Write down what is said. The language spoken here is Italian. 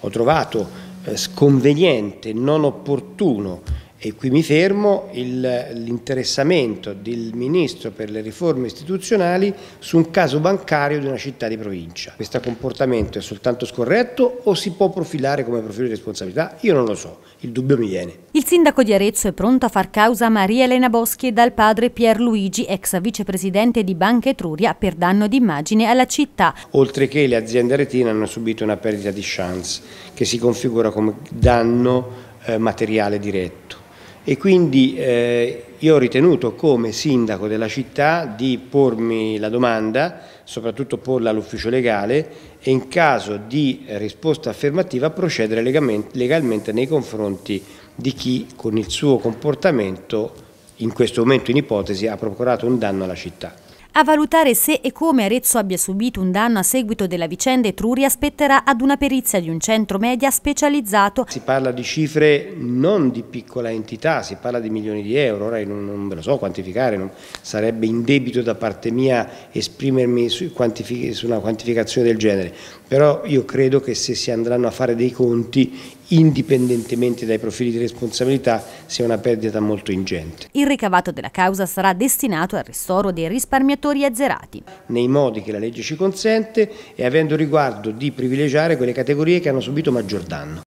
ho trovato eh, sconveniente, non opportuno e qui mi fermo l'interessamento del Ministro per le riforme istituzionali su un caso bancario di una città di provincia. Questo comportamento è soltanto scorretto o si può profilare come profilo di responsabilità? Io non lo so, il dubbio mi viene. Il sindaco di Arezzo è pronto a far causa a Maria Elena Boschi dal padre Pierluigi, ex vicepresidente di Banca Etruria, per danno d'immagine alla città. Oltre che le aziende aretine hanno subito una perdita di chance che si configura come danno eh, materiale diretto e quindi eh, io ho ritenuto come sindaco della città di pormi la domanda, soprattutto porla all'ufficio legale e in caso di risposta affermativa procedere legalmente nei confronti di chi con il suo comportamento in questo momento in ipotesi ha procurato un danno alla città. A valutare se e come Arezzo abbia subito un danno a seguito della vicenda Etruria spetterà ad una perizia di un centro media specializzato. Si parla di cifre non di piccola entità, si parla di milioni di euro, ora non, non ve lo so quantificare, non, sarebbe indebito da parte mia esprimermi su, quantific su una quantificazione del genere, però io credo che se si andranno a fare dei conti indipendentemente dai profili di responsabilità, sia una perdita molto ingente. Il ricavato della causa sarà destinato al ristoro dei risparmiatori azzerati. Nei modi che la legge ci consente e avendo riguardo di privilegiare quelle categorie che hanno subito maggior danno.